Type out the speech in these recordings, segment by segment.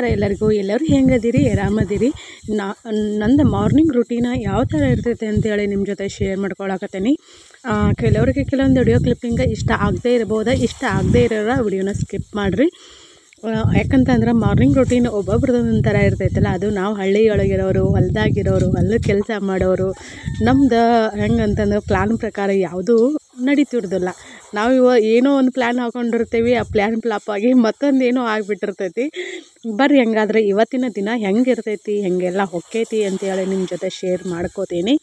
ನಮಸ್ಕಾರ ಎಲ್ಲರಿಗೂ ಎಲ್ಲರೂ ಹೆಂಗದಿರಿ ಆರಾಮದಿರಿ ನಾ ನಂದು ಮಾರ್ನಿಂಗ್ ರುಟೀನ ಯಾವ ಥರ ಇರ್ತೈತೆ ಅಂತೇಳಿ ನಿಮ್ಮ ಜೊತೆ ಶೇರ್ ಮಾಡ್ಕೊಳಕತ್ತೀನಿ ಕೆಲವರಿಗೆ ಕೆಲವೊಂದು ವಿಡಿಯೋ ಕ್ಲಿಪ್ಪಿಂಗ ಇಷ್ಟ ಆಗದೇ ಇರ್ಬೋದು ಇಷ್ಟ ಆಗದೇ ಇರೋರ ವಿಡಿಯೋನ ಸ್ಕಿಪ್ ಮಾಡಿರಿ ಯಾಕಂತಂದ್ರೆ ಮಾರ್ನಿಂಗ್ ರುಟೀನ್ ಒಂದೊಂದು ಥರ ಇರ್ತೈತಲ್ಲ ಅದು ನಾವು ಹಳ್ಳಿಯೊಳಗಿರೋರು ಹೊಲ್ದಾಗಿರೋರು ಹೊಲದ ಕೆಲಸ ಮಾಡೋರು ನಮ್ದು ಹೆಂಗಂತಂದ್ರೆ ಪ್ಲಾನ್ ಪ್ರಕಾರ ಯಾವುದೂ ನಡೀತಿರೋದಿಲ್ಲ ನಾವು ಇವ ಏನೋ ಒಂದು ಪ್ಲ್ಯಾನ್ ಹಾಕೊಂಡಿರ್ತೀವಿ ಆ ಪ್ಲ್ಯಾನ್ ಫ್ಲಾಪ್ ಆಗಿ ಮತ್ತೊಂದು ಏನೋ ಆಗಿಬಿಟ್ಟಿರ್ತೈತಿ ಬರ್ರಿ ಹೆಂಗಾದ್ರೆ ಇವತ್ತಿನ ದಿನ ಹೆಂಗಿರ್ತೈತಿ ಹೆಂಗೆಲ್ಲ ಹೊಕ್ಕೈತಿ ಅಂತೇಳಿ ನಿಮ್ಮ ಜೊತೆ ಶೇರ್ ಮಾಡ್ಕೋತೀನಿ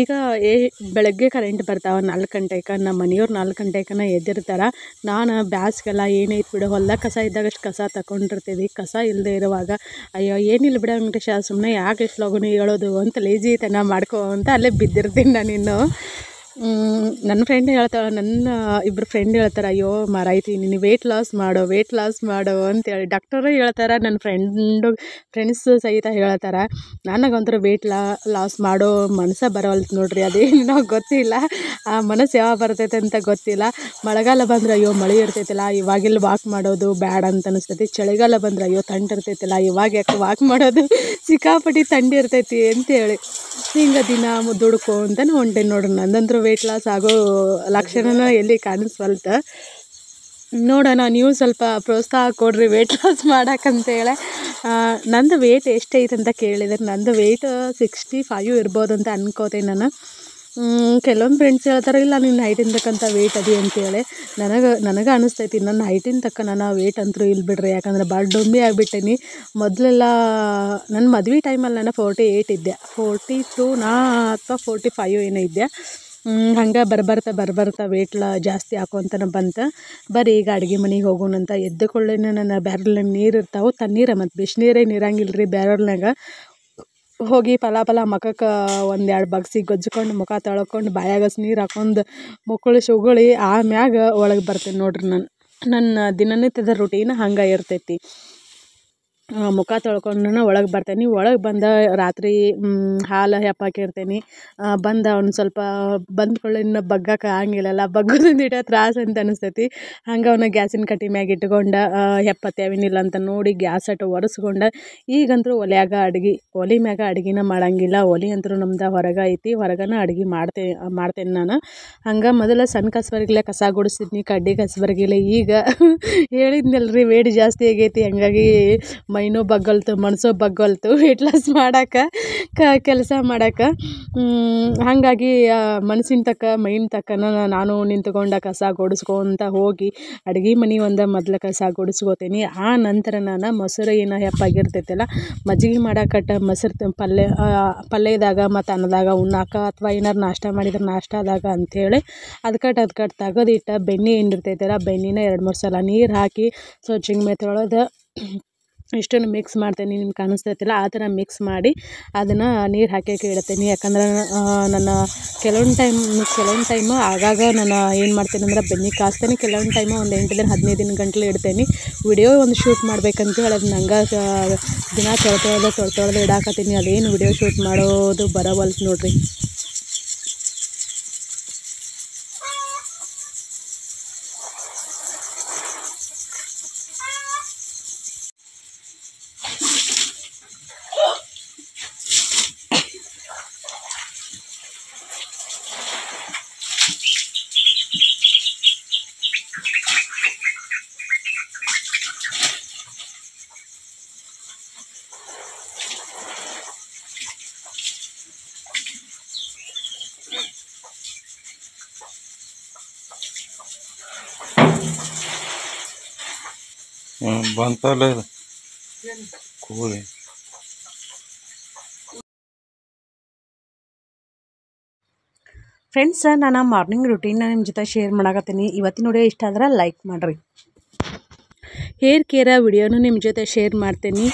ಈಗ ಏ ಬೆಳಗ್ಗೆ ಕರೆಂಟ್ ಬರ್ತಾವೆ ನಾಲ್ಕು ಗಂಟೆಗೆ ನಮ್ಮ ಮನೆಯವ್ರು ನಾಲ್ಕು ಗಂಟೆಗನ ಎದ್ದಿರ್ತಾರೆ ನಾನು ಬ್ಯಾಸ್ಗೆಲ್ಲ ಏನೈತೆ ಬಿಡು ಹೊಲ್ದಾಗ ಕಸ ಇದ್ದಾಗಷ್ಟು ಕಸ ತಗೊಂಡಿರ್ತೀವಿ ಕಸ ಇಲ್ಲದೆ ಇರುವಾಗ ಅಯ್ಯೋ ಏನಿಲ್ಲ ಬಿಡೋ ವೆಂಕಟೇಶ ಸುಮ್ಮನೆ ಯಾಕೆ ಎಷ್ಟು ಲಗುನು ಹೇಳೋದು ಅಂತ ಲೇಜಿ ತನ ಮಾಡ್ಕೋ ಅಂತ ಅಲ್ಲೇ ಬಿದ್ದಿರ್ತೀನಿ ನಾನು ಇನ್ನು ನನ್ನ ಫ್ರೆಂಡ್ ಹೇಳ್ತಾಳೆ ನನ್ನ ಇಬ್ಬರು ಫ್ರೆಂಡ್ ಹೇಳ್ತಾರೆ ಅಯ್ಯೋ ಮರಾಯ್ತಿ ನೀನು ವೆಯ್ಟ್ ಲಾಸ್ ಮಾಡೋ ವೆಯ್ಟ್ ಲಾಸ್ ಮಾಡೋ ಅಂತೇಳಿ ಡಾಕ್ಟರು ಹೇಳ್ತಾರೆ ನನ್ನ ಫ್ರೆಂಡು ಫ್ರೆಂಡ್ಸ್ ಸಹಿತ ಹೇಳ್ತಾರೆ ಒಂಥರ ವೆಯ್ಟ್ ಲಾ ಲಾಸ್ ಮಾಡೋ ಮನಸ್ಸೇ ಬರವಲ್ತು ನೋಡ್ರಿ ಅದೇನೋ ಗೊತ್ತಿಲ್ಲ ಆ ಮನಸ್ಸು ಯಾವಾಗ ಬರ್ತೈತೆ ಅಂತ ಗೊತ್ತಿಲ್ಲ ಮಳೆಗಾಲ ಬಂದರೆ ಅಯ್ಯೋ ಮಳೆ ಇರ್ತೈತಿಲ್ಲ ಇವಾಗಿಲ್ಲಿ ವಾಕ್ ಮಾಡೋದು ಬ್ಯಾಡ ಅಂತ ಅನಿಸ್ತೈತಿ ಚಳಿಗಾಲ ಬಂದರೆ ಅಯ್ಯೋ ತಂಡ ಇರ್ತೈತಿಲ್ಲ ಇವಾಗ ಯಾಕೆ ವಾಕ್ ಮಾಡೋದು ಸಿಕ್ಕಾಪಟ್ಟಿ ತಂಡಿರ್ತೈತಿ ಅಂತೇಳಿ ಹಿಂಗೆ ದಿನ ದುಡ್ಕೊಂತಾನೆ ಹೊಂಟೆ ನೋಡೋಣ ನಂದಂದ್ರೆ ವೆಯ್ಟ್ ಲಾಸ್ ಆಗೋ ಲಕ್ಷಣನ ಎಲ್ಲಿ ಕಾಣಿಸ್ವಲ್ತ ನೋಡೋಣ ನೀವು ಸ್ವಲ್ಪ ಪ್ರೋತ್ಸಾಹ ಕೊಡ್ರಿ ವೆಯ್ಟ್ ಲಾಸ್ ಮಾಡೋಕ್ಕಂತೇಳಿ ನಂದು ವೆಯ್ಟ್ ಎಷ್ಟೈತೆ ಅಂತ ಕೇಳಿದ್ರೆ ನಂದು ವೆಯ್ಟ್ ಸಿಕ್ಸ್ಟಿ ಫೈವ್ ಇರ್ಬೋದು ಅಂತ ಅನ್ಕೋತೀನಿ ನಾನು ಕೆಲವೊಂದು ಫ್ರೆಂಡ್ಸ್ ಹೇಳ್ತಾರೆ ಇಲ್ಲ ನಿನ್ನ ಹೈಟಿನ ತಕ್ಕಂಥ ವೆಯ್ಟ್ ಅದೇ ಅಂತೇಳಿ ನನಗೆ ನನಗೆ ಅನಿಸ್ತೈತಿ ನನ್ನ ಹೈಟಿನ ತಕ್ಕ ನಾನು ವೇಟ್ ಅಂತೂ ಇಲ್ಲ ಬಿಡ್ರಿ ಯಾಕಂದ್ರೆ ಭಾಳ ಡೊಂಬಿ ಆಗಿಬಿಟ್ಟೇನಿ ಮೊದಲೆಲ್ಲ ನನ್ನ ಮದ್ವೆ ಟೈಮಲ್ಲಿ ನಾನು ಫೋರ್ಟಿ ಏಯ್ಟ್ ಇದ್ದೆ ಫೋರ್ಟಿ ನಾ ಅಥವಾ ಫೋರ್ಟಿ ಫೈವ್ ಏನೋ ಇದ್ದೆ ಹಂಗೆ ಬರ್ಬರ್ತಾ ಬರ್ಬರ್ತಾ ವೇಟ್ಲ ಜಾಸ್ತಿ ಹಾಕೊಂತನ ಬಂತ ಬರೀ ಈಗ ಅಡುಗೆ ಮನೆಗೆ ಹೋಗೋಣಂತ ಎದ್ದ ನನ್ನ ಬ್ಯಾರಲ್ನಾಗ ನೀರು ಇರ್ತಾವೆ ತನ್ನೀರ ಮತ್ತು ಬಿಸಿನೀರೇ ನೀರಂಗಿಲ್ಲ ರೀ ಬ್ಯಾರಲ್ನಾಗ ಹೋಗಿ ಪಲ ಪಲ ಮುಖಕ್ಕೆ ಒಂದೆರಡು ಬಗ್ಸಿ ಗೊಜ್ಜಿಕೊಂಡು ಮುಖ ತೊಳ್ಕೊಂಡು ಬಾಯಾಗ ನೀರು ಹಾಕೊಂಡು ಮುಕ್ಕುಳಿ ಶುಗಳಿ ಆಮ್ಯಾಗ ಒಳಗೆ ಬರ್ತೀನಿ ನೋಡಿರಿ ನಾನು ನನ್ನ ದಿನನಿತ್ಯದ ರೂಟೀನ್ ಹಂಗೆ ಇರ್ತೈತಿ ಮುಖ ತೊಳ್ಕೊಂಡು ಒಳಗೆ ಬರ್ತೀನಿ ಒಳಗೆ ಬಂದ ರಾತ್ರಿ ಹಾಲು ಹೆಪ್ಪಾಕಿರ್ತೀನಿ ಬಂದ ಅವ್ನ ಸ್ವಲ್ಪ ಬಂದ ಕೂಡ್ಲೆನ ಬಗ್ಗಕ್ಕೆ ಆಗಂಗಿಲ್ಲಲ್ಲ ಬಗ್ಗದಿಂದ ಇಟ ತ್ರಾಸ ಅಂತ ಅನಿಸ್ತೈತಿ ಹಂಗೆ ಅವ್ನ ಗ್ಯಾಸಿನ ಕಟ್ಟಿ ಮ್ಯಾಗ ಇಟ್ಕೊಂಡು ಹೆಪ್ಪತ್ತೇವಿನಿಲ್ಲ ಅಂತ ನೋಡಿ ಗ್ಯಾಸ್ ಅಟ್ ಒರೆಸ್ಕೊಂಡು ಈಗಂತೂ ಒಲೆಯಾಗ ಅಡ್ಗಿ ಒಲೆ ಮ್ಯಾಗ ಅಡ್ಗಿನ ಮಾಡಂಗಿಲ್ಲ ಒಲೆ ಅಂತೂ ನಮ್ದು ಹೊರಗೆ ಐತಿ ಹೊರಗನ ಅಡ್ಗೆ ಮಾಡ್ತೆ ಮಾಡ್ತೇನೆ ನಾನು ಹಂಗೆ ಮೊದಲು ಸಣ್ಣ ಕಸಬರ್ಗಿಲೆ ಕಸ ಗುಡಿಸ್ತಿದ್ನಿ ಕಡ್ಡಿ ಕಸಬರ್ಗಿಲ್ಲ ಈಗ ಹೇಳಿದ್ನಲ್ರಿ ವೇಡಿ ಜಾಸ್ತಿ ಆಗೈತಿ ಹಂಗಾಗಿ ಮೈನೂ ಬಗ್ಗಲ್ತು ಮನಸ್ಸು ಬಗ್ಗಲ್ತು ಇಟ್ಲಾಸ್ ಕ ಕೆಲಸ ಮಾಡಕ್ಕೆ ಹಾಗಾಗಿ ಮನ್ಸಿನ ತಕ್ಕ ಮೈನ ತಕ್ಕನ ನಾನು ನಿಂತ್ಕೊಂಡು ಕಸ ಗೊಡಿಸ್ಕೊಂತ ಹೋಗಿ ಅಡುಗೆ ಮನೆ ಒಂದು ಮೊದ್ಲು ಕಸ ಗೊಡಿಸ್ಕೊತೀನಿ ಆ ನಂತರ ನಾನು ಮೊಸರು ಏನು ಹೆಪ್ಪಾಗಿರ್ತೈತಲ್ಲ ಮಜ್ಜಿಗೆ ಮಾಡಕ್ಕಟ್ಟ ಮೊಸರು ಪಲ್ಯ ಪಲ್ಯದಾಗ ಮತ್ತು ಅನ್ನದಾಗ ಉಣ್ಣಾಕ ಅಥವಾ ಏನಾರು ನಾಷ್ಟ ಮಾಡಿದ್ರೆ ನಾಷ್ಟಾದಾಗ ಅಂಥೇಳಿ ಅದಕ್ಕಟ್ಟು ಅದಕ್ಕಟ್ಟು ತೆಗೆದಿಟ್ಟ ಬೆಣ್ಣೆ ಏನಿರ್ತೈತಲ್ಲ ಬೆಣ್ಣೆನ ಎರಡು ಮೂರು ಸಲ ನೀರು ಹಾಕಿ ಸ್ವಚ್ಛಿಂಗ್ ಚಿಂಗ್ ಇಷ್ಟನ್ನು ಮಿಕ್ಸ್ ಮಾಡ್ತೀನಿ ನಿಮ್ಗೆ ಕಾಣಿಸ್ತೈತಿಲ್ಲ ಆ ಥರ ಮಿಕ್ಸ್ ಮಾಡಿ ಅದನ್ನು ನೀರು ಹಾಕೋಕೆ ಇಡ್ತೀನಿ ಯಾಕಂದ್ರೆ ನನ್ನ ಕೆಲವೊಂದು ಟೈಮ್ ಕೆಲವೊಂದು ಟೈಮು ಆಗಾಗ ನಾನು ಏನು ಮಾಡ್ತೀನಿ ಅಂದ್ರೆ ಬೆಣ್ಣೆ ಕೆಲವೊಂದು ಟೈಮು ಒಂದು ಎಂಟು ದಿನ ಹದಿನೈದು ದಿನ ಗಂಟಲು ಇಡ್ತೀನಿ ವಿಡಿಯೋ ಒಂದು ಶೂಟ್ ಮಾಡ್ಬೇಕಂತ ಹೇಳಿ ಅದು ನಂಗೆ ದಿನ ತೊಳ್ತೊಳ್ದು ತೊಳ್ತೊಳ್ದು ಇಡಾಕತ್ತೀನಿ ಅದೇನು ವಿಡಿಯೋ ಶೂಟ್ ಮಾಡೋದು ಬರವಲ್ತು ನೋಡಿರಿ ಬಂತಲ್ಲ ಫ್ರೆಂಡ್ಸ್ ನಾನು ಮಾರ್ನಿಂಗ್ ರುಟೀನ್ನ ನಿಮ್ಮ ಜೊತೆ ಶೇರ್ ಮಾಡಕತ್ತೀನಿ ಇವತ್ತಿನ ವಿಡಿಯೋ ಇಷ್ಟ ಆದ್ರೆ ಲೈಕ್ ಮಾಡಿರಿ ಹೇರ್ ಕೇರ ವಿಡಿಯೋನು ನಿಮ್ಮ ಜೊತೆ ಶೇರ್ ಮಾಡ್ತೀನಿ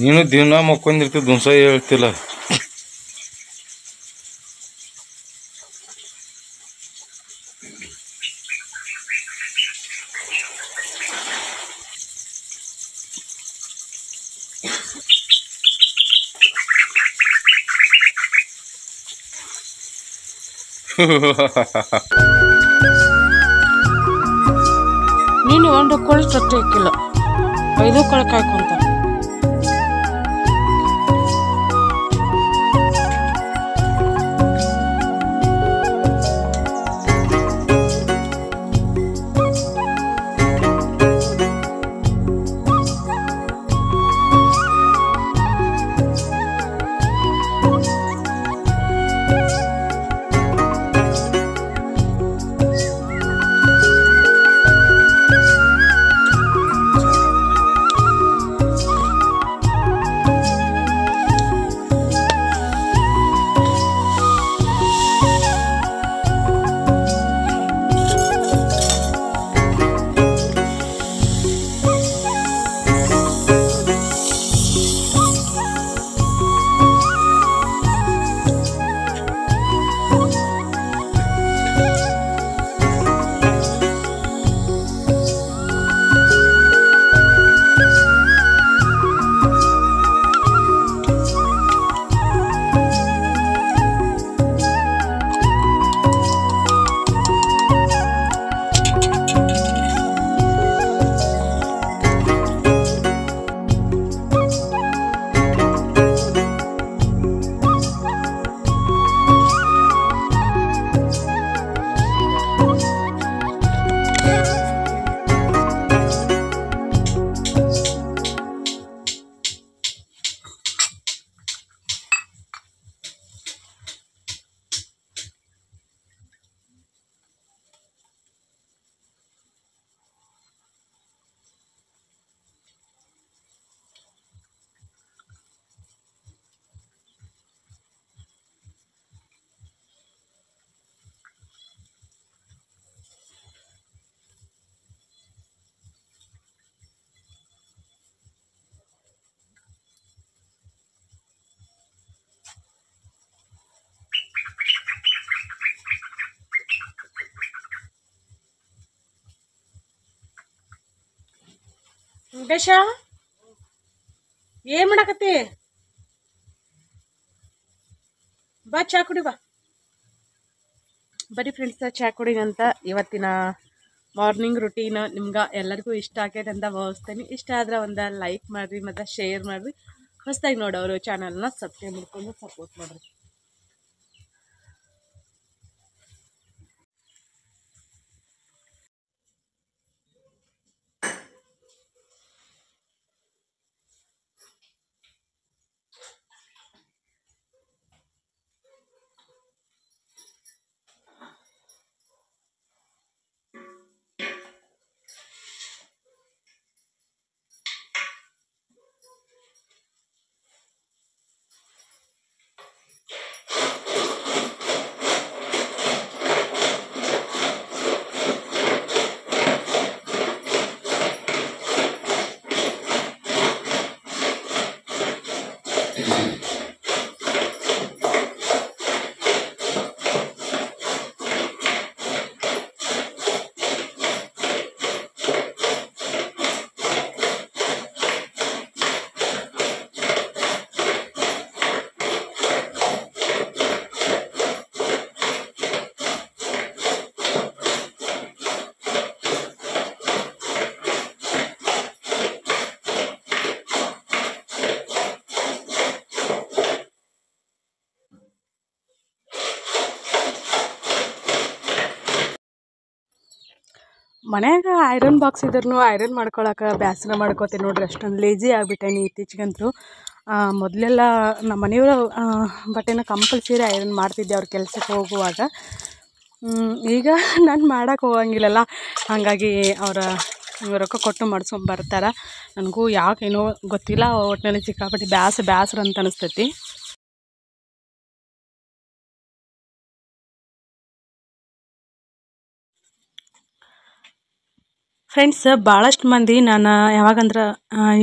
ನೀನು ದಿನ ಮಕ್ಕೊಂಡಿರ್ತೀವಿ ದುಂಸ ಹೇಳ್ತಿಲ್ಲ ನೀನು ಒಂದು ಕೋಳಿ ತೊಟ್ಟಿ ಹಾಕಿಲ್ಲ ಐದು ಹಾಕೊಂತ ವೆಂಕಟೇಶ ಏನು ಮಾಡಕತ್ತಿ ಬಾ ಚಾ ಕುಡಿ ಬಾ ಬರೀ ಫ್ರೆಂಡ್ಸ್ ಚಾ ಕುಡಿ ಅಂತ ಇವತ್ತಿನ ಮಾರ್ನಿಂಗ್ ರುಟೀನ್ ನಿಮ್ಗೆ ಎಲ್ಲರಿಗೂ ಇಷ್ಟ ಆಗೈತೆ ಅಂತ ಭಾವಿಸ್ತೇನೆ ಇಷ್ಟ ಆದ್ರೆ ಒಂದು ಲೈಕ್ ಮಾಡಿರಿ ಮತ್ತು ಶೇರ್ ಮಾಡ್ರಿ ಮಾಡಿರಿ ಹೊಸ್ದಾಗಿ ನೋಡೋರು ಚಾನಲ್ನ ಸಬ್ಸ್ಕ್ರೈಬ್ ಮಾಡ್ಕೊಂಡು ಸಪೋರ್ಟ್ ಮಾಡಿರಿ ಮನ್ಯಾಗ ಐರನ್ ಬಾಕ್ಸ್ ಇದ್ರೂ ಐರನ್ ಮಾಡ್ಕೊಳಕ್ಕೆ ಬ್ಯಾಸ್ರ ಮಾಡ್ಕೋತೀನಿ ನೋಡ್ರಿ ಅಷ್ಟೊಂದು ಲೇಜಿ ಆಗಿಬಿಟ್ಟೇನಿ ಇತ್ತೀಚೆಗಂತೂ ಮೊದಲೆಲ್ಲ ನಮ್ಮ ಮನೆಯವರು ಬಟ್ಟೆನ ಕಂಪಲ್ಸರಿ ಐರನ್ ಮಾಡ್ತಿದ್ದೆ ಅವ್ರ ಕೆಲಸಕ್ಕೆ ಹೋಗುವಾಗ ಈಗ ನಾನು ಮಾಡೋಕೆ ಹೋಗಂಗಿಲ್ಲಲ್ಲ ಹಾಗಾಗಿ ಅವರ ರೊಕ್ಕ ಕೊಟ್ಟು ಬರ್ತಾರೆ ನನಗೂ ಯಾಕೆ ಏನೋ ಗೊತ್ತಿಲ್ಲ ಒಟ್ಟಿನಲ್ಲಿ ಚಿಕ್ಕಾಪಟ್ಟಿ ಬ್ಯಾಸ ಬ್ಯಾಸ್ರ ಅಂತ ಅನಿಸ್ತೈತಿ ಫ್ರೆಂಡ್ಸ್ ಭಾಳಷ್ಟು ಮಂದಿ ನಾನು ಯಾವಾಗಂದ್ರೆ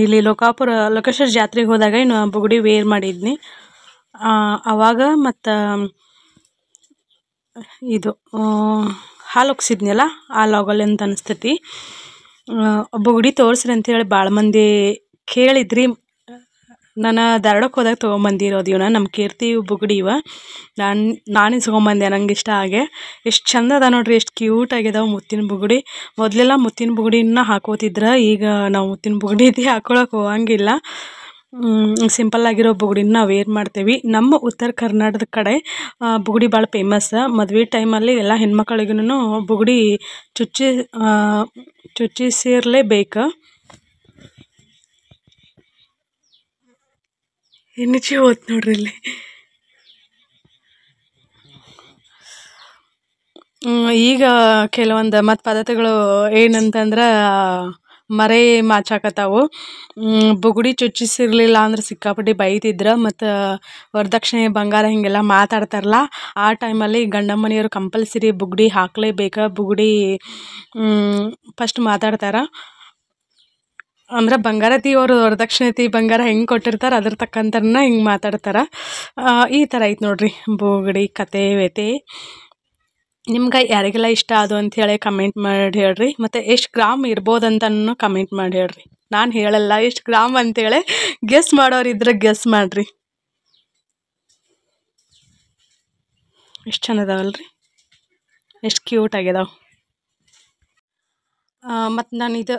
ಇಲ್ಲಿ ಲೋಕಾಪುರ ಲೋಕೇಶ್ವರ ಜಾತ್ರೆಗೆ ಹೋದಾಗ ಇನ್ನು ಬುಗುಡಿ ವೇರ್ ಮಾಡಿದ್ನಿ ಆವಾಗ ಮತ್ತು ಇದು ಹಾಲು ಒಗ್ಸಿದ್ನಲ್ಲ ಹಾಲು ಲಾಗಲ್ಲಿ ಅಂತ ಅನಿಸ್ತೈತಿ ಬುಗುಡಿ ತೋರಿಸ್ರಿ ಅಂಥೇಳಿ ಭಾಳ ಮಂದಿ ಕೇಳಿದ್ರಿ ನಾನು ಧಾರ್ವಾಡಕ್ಕೆ ಹೋದಾಗ ತೊಗೊಂಬಂದಿರೋದು ಇವನ ನಮ್ಮ ಕೀರ್ತಿ ಬುಗುಡಿ ಇವ ನಾನು ನಾನೇ ತೊಗೊಂಬಂದೆ ನಂಗೆ ಇಷ್ಟ ಹಾಗೆ ಎಷ್ಟು ಚಂದ ಅದ ನೋಡ್ರಿ ಎಷ್ಟು ಕ್ಯೂಟ್ ಆಗಿದಾವೆ ಮುತ್ತಿನ ಬುಗುಡಿ ಮೊದಲೆಲ್ಲ ಮುತ್ತಿನ ಬುಗುಡಿನ ಹಾಕೋತಿದ್ರೆ ಈಗ ನಾವು ಮುತ್ತಿನ ಬುಗುಡಿ ಹಾಕೊಳಕ್ಕೆ ಹೋಗಂಗಿಲ್ಲ ಸಿಂಪಲ್ ಆಗಿರೋ ಬುಗುಡಿನ ನಾವು ವೇರ್ ಮಾಡ್ತೀವಿ ನಮ್ಮ ಉತ್ತರ ಕರ್ನಾಟಕದ ಕಡೆ ಬುಗುಡಿ ಭಾಳ ಫೇಮಸ್ ಮದುವೆ ಟೈಮಲ್ಲಿ ಎಲ್ಲ ಹೆಣ್ಮಕ್ಳಿಗೂ ಬುಗುಡಿ ಚುಚ್ಚಿ ಚುಚ್ಚಿಸಿರಲೇಬೇಕು ಎನ್ ಜಿ ನೋಡ್ರಿ ಇಲ್ಲಿ ಈಗ ಕೆಲವೊಂದು ಮತ್ತು ಪದಾರ್ಥಗಳು ಏನಂತಂದ್ರೆ ಮರೆ ಮಾಚಾಕತ್ತಾವು ಬುಗುಡಿ ಚುಚ್ಚಿಸಿರ್ಲಿಲ್ಲ ಅಂದ್ರೆ ಸಿಕ್ಕಾಪಟ್ಟಿ ಬೈತಿದ್ರು ಮತ್ತು ವರದಕ್ಷಿಣೆ ಬಂಗಾರ ಹಿಂಗೆಲ್ಲ ಮಾತಾಡ್ತಾರಲ್ಲ ಆ ಟೈಮಲ್ಲಿ ಗಂಡ ಮನೆಯವರು ಕಂಪಲ್ಸರಿ ಬುಗುಡಿ ಹಾಕಲೇಬೇಕು ಬುಗುಡಿ ಫಸ್ಟ್ ಮಾತಾಡ್ತಾರೆ ಅಂದ್ರೆ ಬಂಗಾರತಿ ಅವರು ತೀ ಬಂಗಾರ ಹೆಂಗೆ ಕೊಟ್ಟಿರ್ತಾರೆ ಅದ್ರ ತಕ್ಕಂತ ಹಿಂಗೆ ಮಾತಾಡ್ತಾರೆ ಈ ಥರ ಐತೆ ನೋಡ್ರಿ ಬೋಗಡಿ ಕತೆ ವ್ಯತೆ ನಿಮ್ಗೆ ಯಾರಿಗೆಲ್ಲ ಇಷ್ಟ ಅದು ಹೇಳಿ ಕಮೆಂಟ್ ಮಾಡಿ ಹೇಳ್ರಿ ಮತ್ತು ಎಷ್ಟು ಗ್ರಾಮ್ ಇರ್ಬೋದು ಅಂತನೂ ಕಮೆಂಟ್ ಮಾಡಿ ಹೇಳ್ರಿ ನಾನು ಹೇಳಲ್ಲ ಎಷ್ಟು ಗ್ರಾಮ್ ಅಂತೇಳಿ ಗೆಸ್ ಮಾಡೋರು ಇದ್ರೆ ಗೆಸ್ ಮಾಡಿರಿ ಎಷ್ಟು ಚೆನ್ನದವಲ್ರಿ ಅದಾವಲ್ರಿ ಎಷ್ಟು ಕ್ಯೂಟ್ ಆಗ್ಯದಾವ ಮತ್ತು ನಾನು ಇದು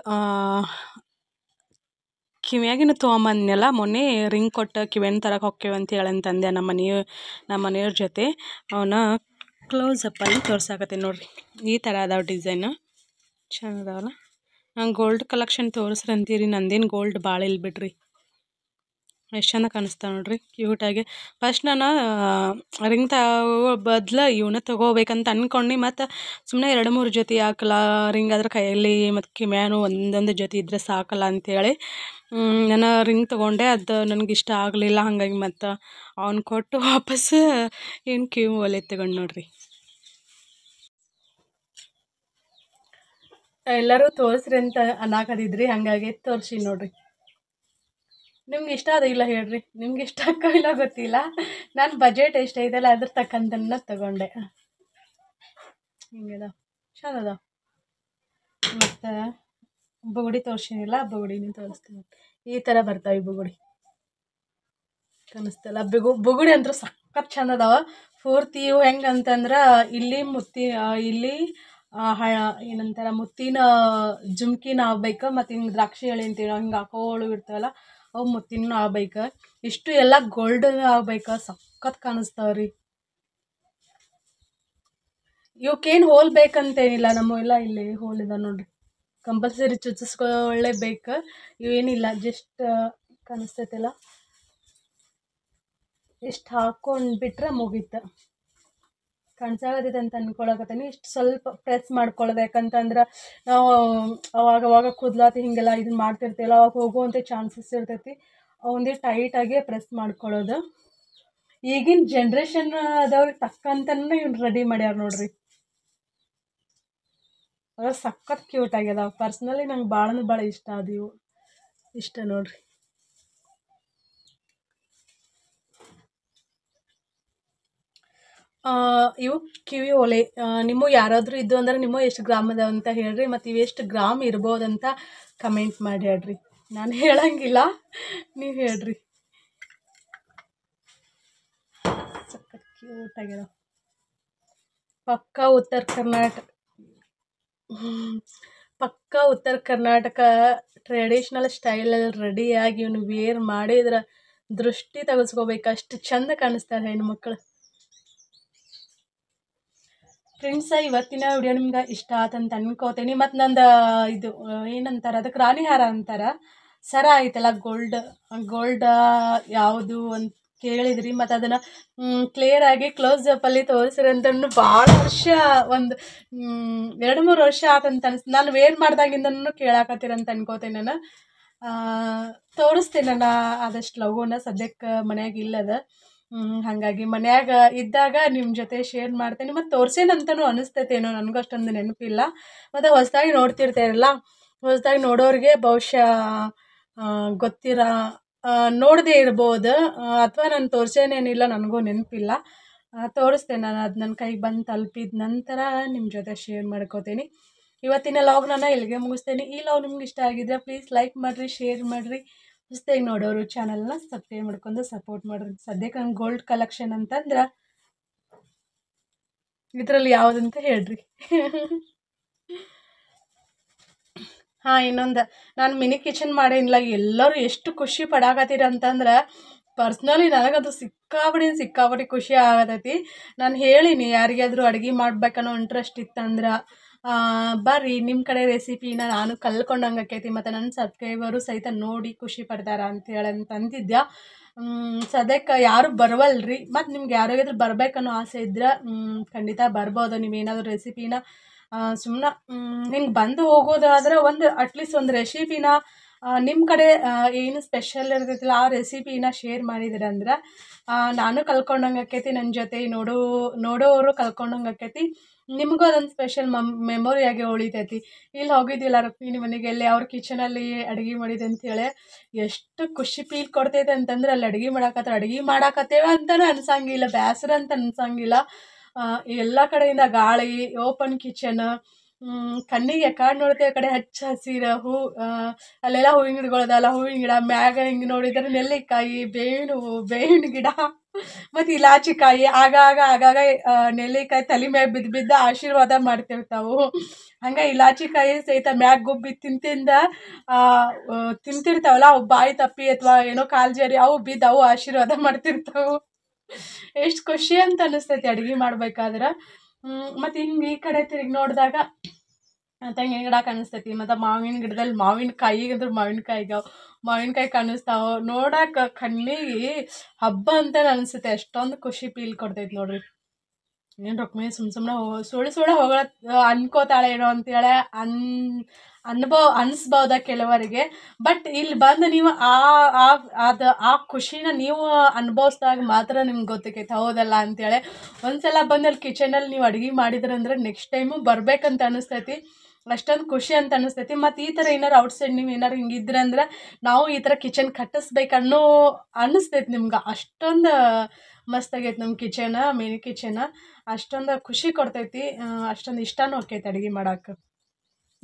ಕಿವಿಯಾಗಿನ ತೊಗೊಂಬಂದ್ನಲ್ಲ ಮೊನ್ನೆ ರಿಂಗ್ ಕೊಟ್ಟು ಕಿವಿಯನ್ನು ತರಕ್ಕೆ ಹೋಕ್ಕೇವೆ ಅಂತ ಹೇಳಂತಂದೆ ನಮ್ಮ ಮನೆಯ ನಮ್ಮ ಮನೆಯವ್ರ ಜೊತೆ ಅವನ ಕ್ಲೋಸಪ್ಪಲ್ಲಿ ತೋರ್ಸಾಕತ್ತೀನಿ ನೋಡ್ರಿ ಈ ಥರ ಅದಾವ ಡಿಸೈನು ಚೆಂದ ಅದಾವಲ್ಲ ನಂಗೆ ಗೋಲ್ಡ್ ಕಲೆಕ್ಷನ್ ತೋರಿಸ್ರಂತೀರಿ ನಂದೇನು ಗೋಲ್ಡ್ ಭಾಳ ಇಲ್ಲ ಬಿಡ್ರಿ ಎಷ್ಟು ಚೆಂದ ಕಾಣಿಸ್ತಾವೆ ನೋಡಿರಿ ಕ್ಯೂಟಾಗಿ ಫಸ್ಟ್ ನಾನು ರಿಂಗ್ ತಗೋ ಬದಲು ಇವನ್ನ ತೊಗೋಬೇಕಂತ ಅಂದ್ಕೊಂಡು ಮತ್ತು ಸುಮ್ಮನೆ ಎರಡು ಮೂರು ಜೊತೆ ಹಾಕಲ್ಲ ರಿಂಗ್ ಅದ್ರ ಕೈಯಲ್ಲಿ ಮತ್ತು ಕಿಮ್ಯಾನು ಒಂದೊಂದು ಜೊತೆ ಇದ್ದರೆ ಸಾಕಲ್ಲ ಅಂಥೇಳಿ ನಾನು ರಿಂಗ್ ತೊಗೊಂಡೆ ಅದು ನನಗೆ ಇಷ್ಟ ಆಗಲಿಲ್ಲ ಹಾಗಾಗಿ ಮತ್ತು ಅವ್ನು ಕೊಟ್ಟು ವಾಪಸ್ ಏನು ಕ್ಯೂ ಒಲೆ ತಗೊಂಡು ನೋಡ್ರಿ ಎಲ್ಲರೂ ತೋರಿಸ್ರಿ ಅಂತ ಅನ್ನಾಕದಿದ್ರಿ ಹಾಗಾಗಿ ತೋರಿಸಿ ನೋಡ್ರಿ ನಿಮ್ಗೆ ಇಷ್ಟ ಅದ ಇಲ್ಲ ಹೇಳ್ರಿ ನಿಮ್ಗೆ ಇಷ್ಟ ಅಕ್ಕ ಇಲ್ಲ ಗೊತ್ತಿಲ್ಲ ನಾನು ಬಜೆಟ್ ಐತಲ್ಲ ಅದ್ರ ತಕ್ಕಂತನ್ನ ತಗೊಂಡೆ ಹಿಂಗದ ಚೆನ್ನದ ಮತ್ತು ಬುಗುಡಿ ತೋರ್ಸಿನಿಲ್ಲ ಬುಗುಡಿನ ತೋರಿಸ್ತೀನಿ ಈ ತರ ಬರ್ತಾವೆ ಬುಗುಡಿ ಕನಸ್ತಲ್ಲ ಬಿಗು ಬುಗುಡಿ ಅಂದ್ರೆ ಸಖತ್ ಚಂದ ಅದಾವ ಪೂರ್ತಿ ಇವು ಹೆಂಗೆ ಇಲ್ಲಿ ಮುತ್ತಿ ಇಲ್ಲಿ ಹ ಏನಂತಾರ ಮುತ್ತಿನ ಜುಮ್ಕಿನ ಆಗ್ಬೇಕು ಮತ್ತು ಹಿಂಗೆ ದ್ರಾಕ್ಷಿ ಹೇಳಿ ಅಂತೀವಿ ಹಿಂಗ ಹಿಂಗೆ ಹಾಕೋಳು ಇರ್ತಾವಲ್ಲ ಅವು ಮುತ್ತಿನೂ ಆ ಬೈಕ ಇಷ್ಟು ಎಲ್ಲ ಗೋಲ್ಡನ್ ಆ ಬೈಕ ಸಖತ್ ಕಾಣಿಸ್ತಾವ್ರಿ ಇವಕ್ಕೇನು ಹೋಲ್ ಬೇಕಂತೇನಿಲ್ಲ ನಮ್ಮ ಎಲ್ಲ ಇಲ್ಲಿ ಹೋಲ್ ಇದೆ ನೋಡ್ರಿ ಕಂಪಲ್ಸರಿ ಬೇಕ ಬೇಕು ಇವೇನಿಲ್ಲ ಜಸ್ಟ್ ಕಾಣಿಸ್ತೈತಿಲ್ಲ ಎಷ್ಟು ಹಾಕೊಂಡ್ಬಿಟ್ರೆ ಮುಗೀತು ಕಣ್ಸಾಗತೈತೆ ಅಂತ ಅನ್ಕೊಳಕತ್ತೀನಿ ಇಷ್ಟು ಸ್ವಲ್ಪ ಪ್ರೆಸ್ ಮಾಡ್ಕೊಳ್ಬೇಕಂತಂದ್ರೆ ನಾವು ಅವಾಗ ಅವಾಗ ಕುದ್ಲಾತಿ ಹೀಗೆಲ್ಲ ಇದನ್ನ ಮಾಡ್ತಿರ್ತೀವಲ್ಲ ಅವಾಗ ಹೋಗುವಂಥ ಚಾನ್ಸಸ್ ಇರ್ತೈತಿ ಒಂದೇ ಆಗಿ ಪ್ರೆಸ್ ಮಾಡ್ಕೊಳ್ಳೋದು ಈಗಿನ ಜನ್ರೇಷನ್ ಆದವ್ರಿಗೆ ತಕ್ಕಂತನೇ ಇವ್ನು ರೆಡಿ ಮಾಡ್ಯಾರ ನೋಡ್ರಿ ಅದ್ರ ಸಖತ್ ಕ್ಯೂಟ್ ಆಗ್ಯದ ಪರ್ಸ್ನಲಿ ನಂಗೆ ಭಾಳನೂ ಭಾಳ ಇಷ್ಟ ಅದು ಇವು ಇಷ್ಟ ನೋಡ್ರಿ ಇವು ಕಿವಿ ಒಲೆ ನಿಮ್ಮ ಯಾರಾದರೂ ಇದ್ದು ಅಂದ್ರೆ ನಿಮ್ಮ ಎಷ್ಟು ಗ್ರಾಮ್ ಅಂತ ಹೇಳ್ರಿ ಮತ್ತು ಇವು ಎಷ್ಟು ಗ್ರಾಮ್ ಇರ್ಬೋದಂತ ಕಮೆಂಟ್ ಮಾಡಿ ಹೇಳ್ರಿ ನಾನು ಹೇಳಂಗಿಲ್ಲ ನೀವು ಹೇಳ್ರಿ ಸಖತ್ ಕ್ಯೂಟ್ ಆಗ್ಯದ ಪಕ್ಕ ಉತ್ತರ ಕರ್ನಾಟಕ ಪಕ್ಕ ಉತ್ತರ ಕರ್ನಾಟಕ ಟ್ರೆಡಿಷ್ನಲ್ ಸ್ಟೈಲಲ್ಲಿ ರೆಡಿಯಾಗಿ ಇವನು ವೇರ್ ಮಾಡಿದ್ರೆ ದೃಷ್ಟಿ ತಗಸ್ಕೋಬೇಕು ಅಷ್ಟು ಚಂದ ಕಾಣಿಸ್ತಾರೆ ಮಕ್ಕಳು ಫ್ರೆಂಡ್ಸ ಇವತ್ತಿನ ವಿಡಿಯೋ ನಿಮ್ಗೆ ಇಷ್ಟ ಆತಂತ ಅನ್ಕೋತೀನಿ ಮತ್ತು ನಂದು ಇದು ಏನಂತಾರೆ ಅದಕ್ಕೆ ರಾಣಿಹಾರ ಹಾರ ಅಂತಾರೆ ಸರ ಆಯ್ತಲ್ಲ ಗೋಲ್ಡ್ ಗೋಲ್ಡ್ ಯಾವುದು ಅಂತ ಕೇಳಿದ್ರಿ ಮತ್ತು ಅದನ್ನು ಕ್ಲಿಯರ್ ಆಗಿ ಕ್ಲೋಸ್ ತೋರಿಸ್ರಿ ಅಂತ ಭಾಳ ವರ್ಷ ಒಂದು ಎರಡು ಮೂರು ವರ್ಷ ಆತಂತ ಅನ್ಸ್ ನಾನು ವೇರ್ ಕೇಳಾಕತ್ತೀರ ಅಂತ ಅನ್ಕೋತೀನಿ ನಾನು ತೋರಿಸ್ತೀನಿ ನಾನು ಆದಷ್ಟು ಲಘುನ ಸದ್ಯಕ್ಕೆ ಮನೆಯಾಗ ಇಲ್ಲದ ಹಾಗಾಗಿ ಮನ್ಯಾಗ ಇದ್ದಾಗ ನಿಮ್ಮ ಜೊತೆ ಶೇರ್ ಮಾಡ್ತೇನೆ ಮತ್ತು ತೋರಿಸೇನಂತನೂ ಅನಿಸ್ತೈತೇನೋ ನನಗೂ ಅಷ್ಟೊಂದು ನೆನಪಿಲ್ಲ ಮತ್ತು ಹೊಸದಾಗಿ ನೋಡ್ತಿರ್ತೇವಲ್ಲ ಹೊಸದಾಗಿ ನೋಡೋರಿಗೆ ಬಹುಶಃ ಗೊತ್ತಿರ ನೋಡದೇ ಇರ್ಬೋದು ಅಥವಾ ನಾನು ತೋರ್ಸೇನೇನಿಲ್ಲ ನನಗೂ ನೆನಪಿಲ್ಲ ತೋರಿಸ್ತೇನೆ ನಾನು ಅದು ನನ್ನ ಕೈಗೆ ಬಂದು ತಲುಪಿದ ನಂತರ ನಿಮ್ಮ ಜೊತೆ ಶೇರ್ ಮಾಡ್ಕೋತೀನಿ ಇವತ್ತಿನ ಲಾಗ್ ನಾನು ಇಲ್ಲಿಗೆ ಮುಗಿಸ್ತೇನೆ ಈ ಲಾಗ್ ನಿಮ್ಗೆ ಇಷ್ಟ ಆಗಿದ್ರೆ ಪ್ಲೀಸ್ ಲೈಕ್ ಮಾಡಿರಿ ಶೇರ್ ಮಾಡಿರಿ ಹೊಸದಾಗಿ ನೋಡೋರು ಚಾನಲ್ನ ಸಬ್ಸ್ಕ್ರೈಬ್ ಮಾಡ್ಕೊಂಡು ಸಪೋರ್ಟ್ ಮಾಡ್ರಿ ಸದ್ಯಕ್ಕೆ ನಂಗೆ ಗೋಲ್ಡ್ ಕಲೆಕ್ಷನ್ ಅಂತಂದ್ರೆ ಇದರಲ್ಲಿ ಯಾವುದಂತ ಹೇಳ್ರಿ ಹಾಂ ಇನ್ನೊಂದು ನಾನು ಮಿನಿ ಕಿಚನ್ ಮಾಡೇನಿಲ್ಲ ಎಲ್ಲರೂ ಎಷ್ಟು ಖುಷಿ ಪಡಾಕತ್ತೀರ ಅಂತಂದ್ರೆ ಪರ್ಸ್ನಲಿ ನನಗದು ಸಿಕ್ಕಾಬಿಡಿ ಸಿಕ್ಕಾಬಿಡಿ ಖುಷಿ ಆಗತೈತಿ ನಾನು ಹೇಳಿನಿ ಯಾರಿಗಾದರೂ ಅಡುಗೆ ಮಾಡ್ಬೇಕನ್ನೋ ಇಂಟ್ರೆಸ್ಟ್ ಇತ್ತಂದ್ರೆ ಬರ್ರಿ ನಿಮ್ಮ ಕಡೆ ರೆಸಿಪಿನ ನಾನು ಕಲ್ತ್ಕೊಂಡಂಗೆ ಆಕೈತಿ ಮತ್ತು ನನ್ನ ಸಬ್ಸ್ಕ್ರೈಬರು ಸಹಿತ ನೋಡಿ ಖುಷಿ ಪಡ್ತಾರ ಅಂತ ಅಂತಿದ್ದೆ ಸದ್ಯಕ್ಕೆ ಯಾರು ಬರವಲ್ರಿ ಮತ್ತು ನಿಮ್ಗೆ ಯಾರಿಗಾದ್ರೂ ಬರಬೇಕನ್ನೋ ಆಸೆ ಇದ್ರೆ ಖಂಡಿತ ಬರ್ಬೋದು ನೀವೇನಾದರೂ ರೆಸಿಪಿನ ಸುಮ್ಮನೆ ಹಿಂಗೆ ಬಂದು ಹೋಗೋದಾದ್ರೆ ಒಂದು ಅಟ್ಲೀಸ್ಟ್ ಒಂದು ರೆಸಿಪಿನ ನಿಮ್ಮ ಕಡೆ ಏನು ಸ್ಪೆಷಲ್ ಇರ್ತೈತಿಲ್ಲ ಆ ರೆಸಿಪಿನ ಶೇರ್ ಮಾಡಿದಿರಂದ್ರೆ ನಾನು ಕಲ್ತ್ಕೊಂಡಂಗೆ ಆಕೈತಿ ನನ್ನ ಜೊತೆ ನೋಡೋ ನೋಡೋರು ಕಲ್ತ್ಕೊಂಡಂಗೆ ಆಕೈತಿ ನಿಮಗೂ ಅದೊಂದು ಸ್ಪೆಷಲ್ ಮಮ್ ಮೆಮೊರಿಯಾಗಿ ಉಳಿತೈತಿ ಇಲ್ಲಿ ಹೋಗಿದ್ದಿಲ್ಲ ರುಕ್ಮಿಣಿ ಮನೆಗೆ ಅಲ್ಲಿ ಅವ್ರ ಕಿಚನಲ್ಲಿ ಅಡುಗೆ ಮಾಡಿದೆ ಅಂತೇಳಿ ಎಷ್ಟು ಖುಷಿ ಫೀಲ್ ಕೊಡ್ತೈತೆ ಅಂತಂದ್ರೆ ಅಲ್ಲಿ ಅಡುಗೆ ಮಾಡಾಕತ್ತಾರ ಅಡುಗೆ ಮಾಡಾಕತ್ತೇವೆ ಅಂತಲೂ ಅನ್ಸಂಗಿಲ್ಲ ಬೇಸರ ಅಂತ ಅನ್ಸಂಗಿಲ್ಲ ಎಲ್ಲ ಕಡೆಯಿಂದ ಗಾಳಿ ಓಪನ್ ಕಿಚನ್ ಕಣ್ಣಿಗೆ ಕಾಡು ನೋಡ್ತೇವೆ ಕಡೆ ಹಚ್ಚ ಹಸಿರು ಹೂ ಅಲ್ಲೆಲ್ಲ ಹೂವಿನ ಗಿಡಗಳದಲ್ಲ ಹೂವಿನ ಗಿಡ ಮ್ಯಾಗ ಹಿಂಗೆ ನೋಡಿದ್ರೆ ನೆಲ್ಲಿಕಾಯಿ ಬೇವಿನ ಹೂವು ಬೇವಿನ ಗಿಡ ಮತ್ ಇಲಾಚಿಕಾಯಿ ಆಗಾಗ ಆಗಾಗ ನೆಲ್ಲಿಕಾಯಿ ತಲೆ ಮ್ಯಾಗ ಬಿದ್ದ ಬಿದ್ದ ಆಶೀರ್ವಾದ ಮಾಡ್ತಿರ್ತಾವು ಹಂಗ ಇಲಾಚಿಕಾಯಿ ಸಹಿತ ಮ್ಯಾಗ ಗುಬ್ಬಿ ತಿಂತಿಂದ ತಿಂತಿರ್ತಾವಲ್ಲ ಅವು ಬಾಯಿ ತಪ್ಪಿ ಅಥವಾ ಏನೋ ಕಾಲ್ ಜಾರಿ ಅವು ಬಿದ್ದ ಅವು ಆಶೀರ್ವಾದ ಮಾಡ್ತಿರ್ತಾವು ಎಷ್ಟು ಖುಷಿ ಅಂತ ಅನಿಸ್ತೈತಿ ಅಡ್ಗೆ ಮಾಡ್ಬೇಕಾದ್ರೆ ಮತ್ತು ಹಿಂಗೆ ಈ ಕಡೆ ತಿರ್ಗಿ ನೋಡಿದಾಗ ತೆಂಗಿನ ಗಿಡ ಕಾಣಿಸ್ತೈತಿ ಮತ್ತು ಮಾವಿನ ಗಿಡದಲ್ಲಿ ಮಾವಿನಕಾಯಿ ಅಂದ್ರೆ ಮಾವಿನ ಮಾವಿನಕಾಯಿ ಕಾಣಿಸ್ತಾವ ನೋಡಕ್ಕೆ ಕಣ್ಣಿಗೆ ಹಬ್ಬ ಅಂತ ಅನಿಸುತ್ತೆ ಅಷ್ಟೊಂದು ಖುಷಿ ಫೀಲ್ ಕೊಡ್ತೈತಿ ನೋಡ್ರಿ ಏನು ರೊಕ್ಮಿ ಸುಮ್ಮ ಸುಮ್ಮನೆ ಹೋ ಸುಳ್ಳು ಸುಳ್ಳು ಹೋಗಳ ಅನ್ಕೋತಾಳೆ ಏನೋ ಅಂತೇಳೆ ಅನ್ ಅನುಭವ ಅನಿಸ್ಬೋದ ಕೆಲವರಿಗೆ ಬಟ್ ಇಲ್ಲಿ ಬಂದು ನೀವು ಆ ಅದು ಆ ಖುಷಿನ ನೀವು ಅನ್ಭವಿಸ್ದಾಗ ಮಾತ್ರ ನಿಮ್ಗೆ ಗೊತ್ತಾಗೈತೆ ಹೌದಲ್ಲ ಅಂತೇಳಿ ಒಂದ್ಸಲ ಬಂದಲ್ಲಿ ಕಿಚನಲ್ಲಿ ನೀವು ಅಡುಗೆ ಮಾಡಿದ್ರಂದ್ರೆ ನೆಕ್ಸ್ಟ್ ಟೈಮು ಬರಬೇಕಂತ ಅನಿಸ್ತೈತಿ ಅಷ್ಟೊಂದು ಖುಷಿ ಅಂತ ಅನಿಸ್ತೈತಿ ಮತ್ತು ಈ ಥರ ಏನಾರು ಔಟ್ಸೈಡ್ ನೀವು ಏನಾರು ಇದ್ರೆ ಅಂದ್ರೆ ನಾವು ಈ ಥರ ಕಿಚನ್ ಕಟ್ಟಿಸ್ಬೇಕನ್ನೋ ಅನ್ನಿಸ್ತೈತಿ ನಿಮ್ಗೆ ಅಷ್ಟೊಂದು ಮಸ್ತ್ ನಮ್ಮ ಕಿಚನ ಮೇನ್ ಕಿಚನ ಅಷ್ಟೊಂದು ಖುಷಿ ಕೊಡ್ತೈತಿ ಅಷ್ಟೊಂದು ಇಷ್ಟನೂ ಆಕೈತೆ ಅಡುಗೆ ಮಾಡೋಕೆ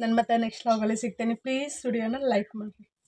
ನಾನು ಮತ್ತೆ ನೆಕ್ಸ್ಟ್ ವ್ಲಾಗಲ್ಲಿ ಸಿಗ್ತೇನೆ ಪ್ಲೀಸ್ ಸ್ಟುಡಿಯೋನ ಲೈಕ್ ಮಾಡಿ